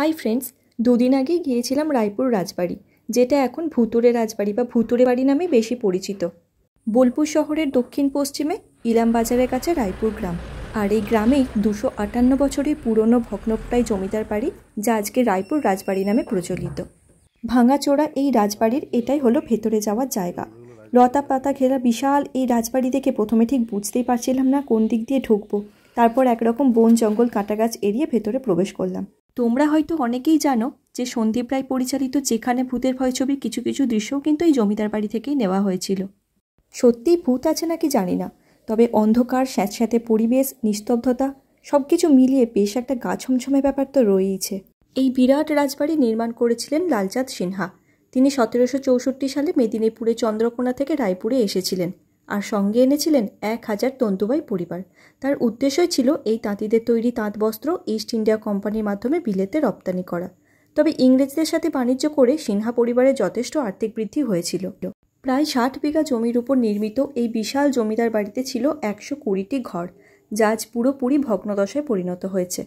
hi friends দুদিন আগে গিয়েছিলাম রায়পুর রাজবাড়ি যেটা এখন ভুতুরে রাজবাড়ি বা ভুতুরে বাড়ি নামে বেশি পরিচিত বোলপুর শহরের দক্ষিণ পশ্চিমে ইলাম বাজারের কাছে রায়পুর গ্রাম আর এই গ্রামেই দুশো আটান্ন বছরের পুরনো ভগ্নপ্রায় জমিদার বাড়ি যা আজকে রায়পুর রাজবাড়ি নামে প্রচলিত ভাঙাচোরা এই রাজবাড়ির এটাই হলো ভেতরে যাওয়ার জায়গা লতা পাতা ঘেরা বিশাল এই রাজবাড়ি দেখে প্রথমে ঠিক বুঝতেই পারছিলাম না কোন দিক দিয়ে ঢুকবো তারপর একরকম বন জঙ্গল কাঁটাগাছ এড়িয়ে ভেতরে প্রবেশ করলাম তোমরা হয়তো অনেকেই জানো যে সন্দীপ রায় পরিচালিত যেখানে ভূতের ভয় ছবির কিছু কিছু দৃশ্য কিন্তু এই জমিদার বাড়ি থেকেই নেওয়া হয়েছিল সত্যি ভূত আছে নাকি জানি না তবে অন্ধকার স্যাঁতস্যাঁতে পরিবেশ নিস্তব্ধতা সব কিছু মিলিয়ে বেশ একটা গা ছমছমে ব্যাপার তো রয়েইছে এই বিরাট রাজবাড়ি নির্মাণ করেছিলেন লালচাঁদ সিনহা তিনি সতেরোশো চৌষট্টি সালে মেদিনীপুরে চন্দ্রকোনা থেকে রায়পুরে এসেছিলেন আর সঙ্গে এনেছিলেন এক হাজার তন্তুবাই পরিবার তার উদ্দেশ্যই ছিল এই তাঁতিদের তৈরি তাঁতবস্ত্র ইস্ট ইন্ডিয়া কোম্পানির মাধ্যমে বিলেতে রপ্তানি করা তবে ইংরেজদের সাথে বাণিজ্য করে সিনহা পরিবারের যথেষ্ট আর্থিক বৃদ্ধি হয়েছিল প্রায় ষাট বিঘা জমির উপর নির্মিত এই বিশাল জমিদার বাড়িতে ছিল একশো কুড়িটি ঘর যা আজ পুরোপুরি ভগ্নদশায় পরিণত হয়েছে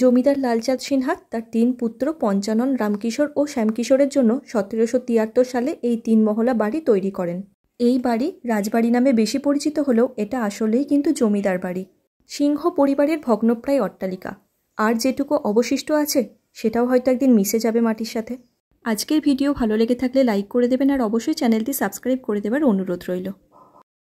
জমিদার লালচাঁদ সিনহা তার তিন পুত্র পঞ্চানন রামকিশোর ও শ্যামকিশোরের জন্য সতেরোশো তিয়াত্তর সালে এই তিন মহলা বাড়ি তৈরি করেন এই বাড়ি রাজবাড়ি নামে বেশি পরিচিত হলেও এটা আসলেই কিন্তু জমিদার বাড়ি সিংহ পরিবারের ভগ্নপ্রায় অট্টালিকা আর যেটুকু অবশিষ্ট আছে সেটাও হয়তো একদিন মিশে যাবে মাটির সাথে আজকের ভিডিও ভালো লেগে থাকলে লাইক করে দেবেন আর অবশ্যই চ্যানেলটি সাবস্ক্রাইব করে দেবার অনুরোধ রইল